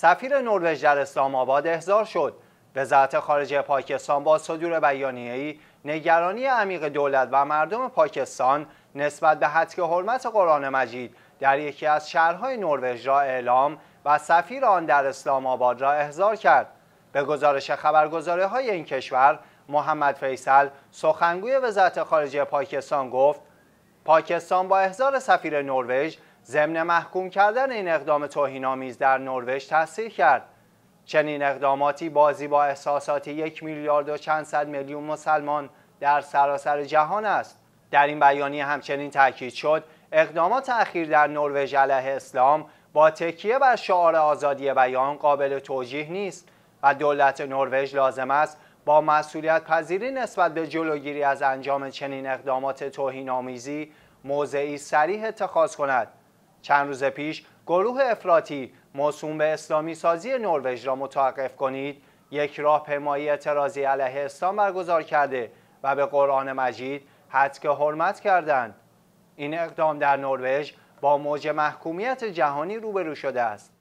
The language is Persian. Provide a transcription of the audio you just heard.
سفیر نروژ در اسلام آباد احضار شد وزارت خارجه پاکستان با صدور بیانیه‌ای نگرانی عمیق دولت و مردم پاکستان نسبت به حتک حرمت قرآن مجید در یکی از شهرهای نروژ را اعلام و سفیر آن در اسلام آباد را احضار کرد به گزارش خبرگزاره های این کشور محمد فیصل سخنگوی وزارت خارجه پاکستان گفت پاکستان با احضار سفیر نروژ ضمن محکوم کردن این اقدام توهینآمیز در نروژ تاثیر کرد چنین اقداماتی بازی با احساسات یک میلیارد و چند صد میلیون مسلمان در سراسر جهان است در این بیانیه همچنین تاکید شد اقدامات اخیر در نروژ علیه اسلام با تکیه بر شعار آزادی بیان قابل توجیه نیست و دولت نروژ لازم است با مسئولیت پذیری نسبت به جلوگیری از انجام چنین اقدامات توهین آمیزی موضعی سریح اتخاذ کند چند روز پیش گروه افراطی موسوم به اسلامی سازی نروژ را متوقف کنید یک راهپیمایی اعتراضی علیه اسلام برگزار کرده و به قرآن مجید حد که حرمت کردند این اقدام در نروژ با موج محکومیت جهانی روبرو شده است